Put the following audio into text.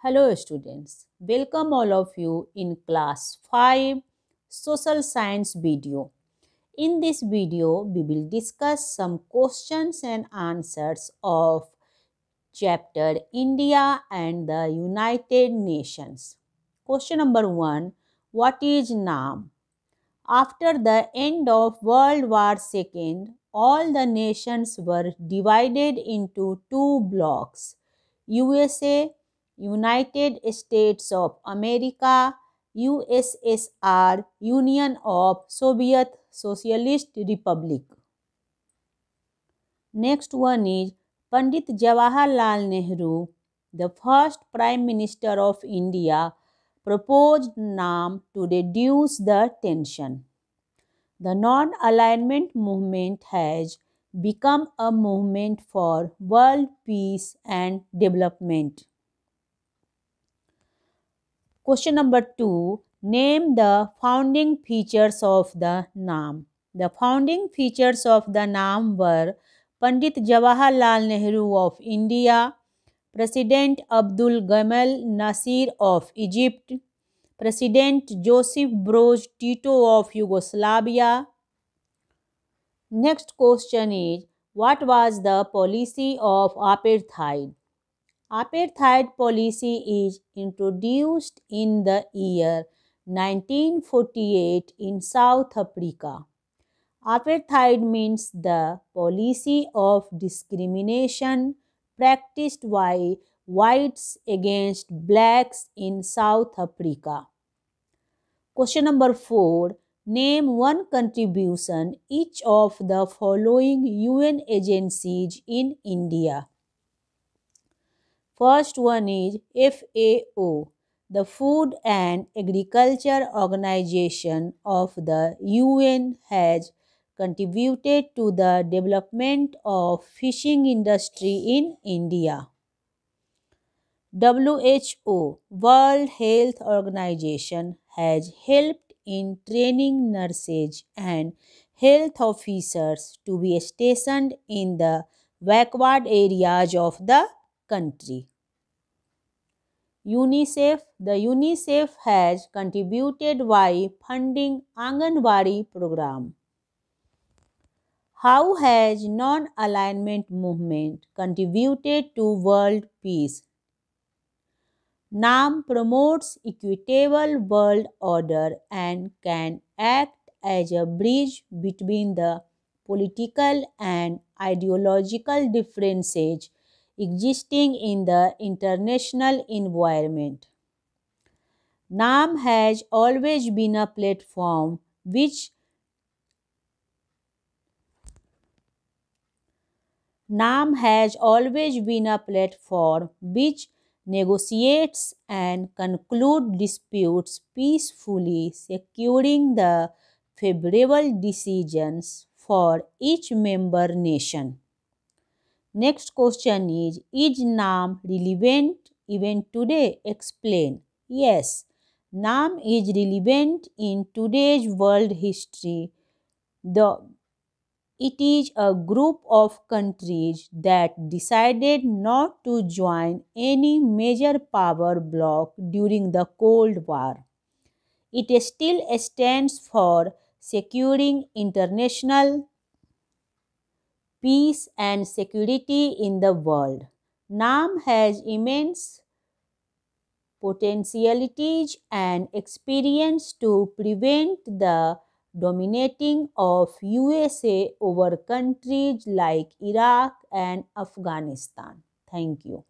Hello students, welcome all of you in class 5 social science video. In this video, we will discuss some questions and answers of chapter India and the United Nations. Question number 1, what is NAM? After the end of World War II, all the nations were divided into two blocks, USA United States of America, USSR, Union of Soviet Socialist Republic. Next one is Pandit Jawaharlal Nehru, the first Prime Minister of India, proposed NAM to reduce the tension. The non-alignment movement has become a movement for world peace and development. Question number 2. Name the founding features of the Naam. The founding features of the Naam were Pandit Jawaharlal Nehru of India, President Abdul Gamal Nasir of Egypt, President Joseph Broz Tito of Yugoslavia. Next question is, what was the policy of apartheid? apartheid policy is introduced in the year 1948 in South Africa. Apartheid means the policy of discrimination practiced by whites against blacks in South Africa. Question number 4. Name one contribution each of the following UN agencies in India. First one is FAO, the Food and Agriculture Organization of the UN has contributed to the development of fishing industry in India. WHO, World Health Organization, has helped in training nurses and health officers to be stationed in the backward areas of the country. UNICEF. The UNICEF has contributed by funding Anganwadi program. How has non-alignment movement contributed to world peace? NAM promotes equitable world order and can act as a bridge between the political and ideological differences existing in the international environment. NAM has always been a platform which NAM has always been a platform which negotiates and concludes disputes peacefully, securing the favorable decisions for each member nation. Next question is Is NAM relevant even today? Explain. Yes, NAM is relevant in today's world history. The it is a group of countries that decided not to join any major power bloc during the Cold War. It still stands for Securing International peace and security in the world. Nam has immense potentialities and experience to prevent the dominating of USA over countries like Iraq and Afghanistan. Thank you.